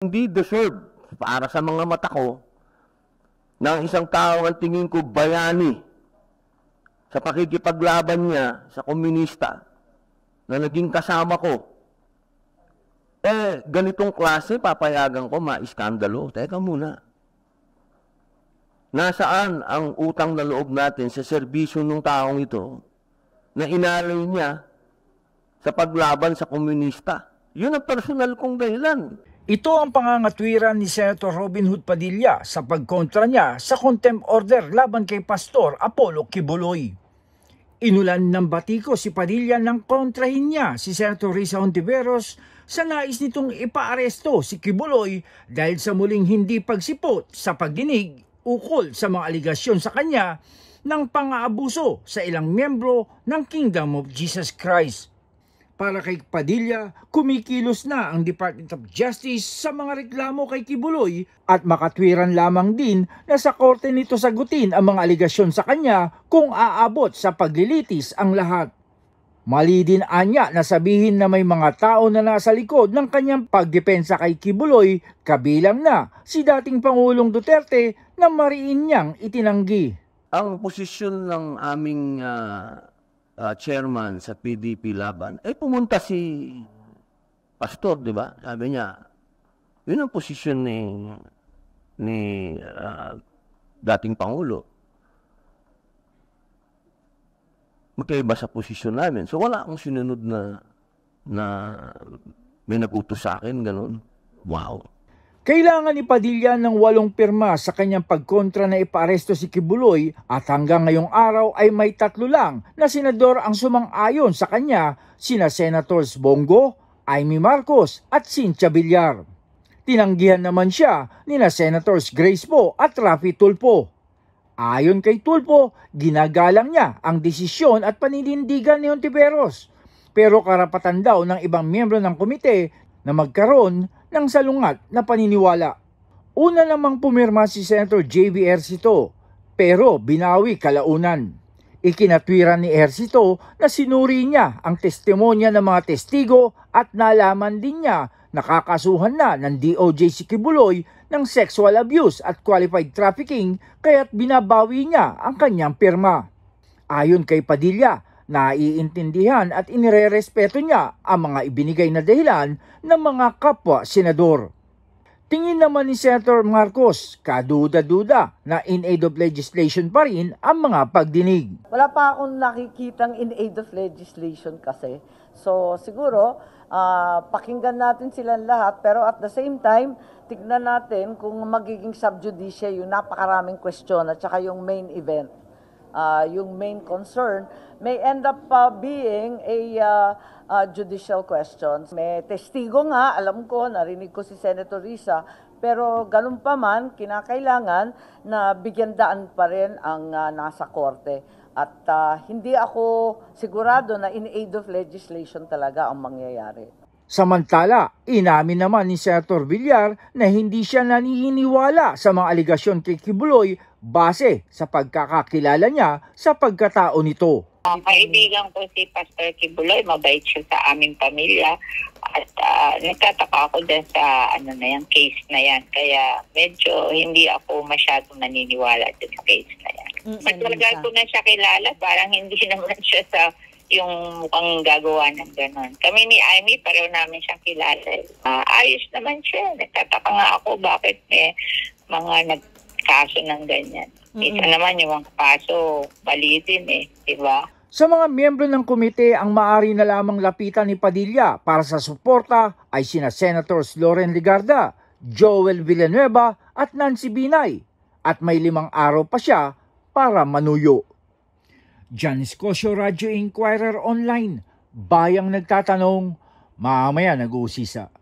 hindi deserve para sa mga mata ko ng isang tao ang tingin ko bayani sa pakikipaglaban niya sa komunista na naging kasama ko. Eh, ganitong klase, papayagan ko, ma-iskandalo. Teka muna. Nasaan ang utang na loob natin sa serbisyo ng taong ito na inalay niya sa paglaban sa komunista? Yun ang personal kong dahilan. Ito ang pangangatwiran ni Senator Robin Hood Padilla sa pagkontra niya sa contempt order laban kay Pastor Apollo Kibuloy. Inulan ng batiko si Padilla nang kontrahin niya si Senator Risa Ontiveros sa nais nitong ipaaresto si Kibuloy dahil sa muling hindi pagsipot sa pagdinig ukol sa mga aligasyon sa kanya ng pang-aabuso sa ilang miyembro ng Kingdom of Jesus Christ para kay Padilla, kumikilos na ang Department of Justice sa mga reklamo kay Kibuloy at makatwiran lamang din na sa korte nito sagutin ang mga aligasyon sa kanya kung aabot sa paglilitis ang lahat. Mali din anya na sabihin na may mga tao na nasa likod ng kanyang pagdepensa kay Kibuloy kabilang na si dating Pangulong Duterte na mariin niyang itinanggi. Ang posisyon ng aming uh, uh, chairman sa PDP Laban, eh pumunta si Pastor, di ba? Sabi niya, yun ang posisyon ni ni uh, dating Pangulo. Magkaiba sa posisyon namin. So wala akong sinunod na na may nag-utos sa akin, ganun. Wow. Kailangan ni Padilla ng walong pirma sa kanyang pagkontra na ipaaresto si Kibuloy at hanggang ngayong araw ay may tatlo lang na senador ang sumang-ayon sa kanya, sina Senators Bongo, Amy Marcos at Cynthia Villar. Tinanggihan naman siya nina Senators Grace Poe at Rafi Tulpo. Ayon kay Tulpo, ginagalang niya ang desisyon at paninindigan ni Ontiveros. Pero karapatan daw ng ibang miyembro ng komite na magkaroon ng salungat na paniniwala. Una namang pumirma si Senator J.B. Ercito pero binawi kalaunan. Ikinatwiran ni Ercito na sinuri niya ang testimonya ng mga testigo at nalaman din niya nakakasuhan na ng DOJ si Kibuloy ng sexual abuse at qualified trafficking kaya't binabawi niya ang kanyang pirma. Ayon kay Padilla, Naiintindihan at inirerespeto niya ang mga ibinigay na dahilan ng mga kapwa senador. Tingin naman ni Senator Marcos, kaduda-duda na in aid of legislation pa rin ang mga pagdinig. Wala pa akong nakikitang in aid of legislation kasi. So siguro, uh, pakinggan natin silang lahat pero at the same time, tignan natin kung magiging subjudicia yung napakaraming question at saka yung main event uh, yung main concern, may end up uh, being a uh, uh, judicial question. May testigo nga, alam ko, narinig ko si Senator Risa, pero ganun pa man, kinakailangan na bigyan daan pa rin ang uh, nasa korte. At uh, hindi ako sigurado na in aid of legislation talaga ang mangyayari. Samantala, inamin naman ni Senator Villar na hindi siya naniniwala sa mga aligasyon kay Kibuloy base sa pagkakakilala niya sa pagkatao nito. Uh, kaibigan ko si Pastor Kibuloy, mabait siya sa aming pamilya at uh, nagtataka ako din sa ano na yan, case na yan. Kaya medyo hindi ako masyadong naniniwala sa case na yan. Mm-hmm. Pag ko na siya kilala, parang hindi naman siya sa yung mukhang gagawa ng ganun. Kami ni Amy, pareho namin siyang kilala. Uh, ayos naman siya. Nagtataka nga ako bakit may mga nagkaso ng ganyan. Mm-hmm. Isa naman yung mga kaso, mali din eh. Diba? Sa mga miyembro ng komite, ang maari na lamang lapitan ni Padilla para sa suporta ay sina Senators Loren Ligarda, Joel Villanueva at Nancy Binay. At may limang araw pa siya para manuyo. Jan Scotia Radio Inquirer Online, bayang nagtatanong, mamaya nag-uusisa.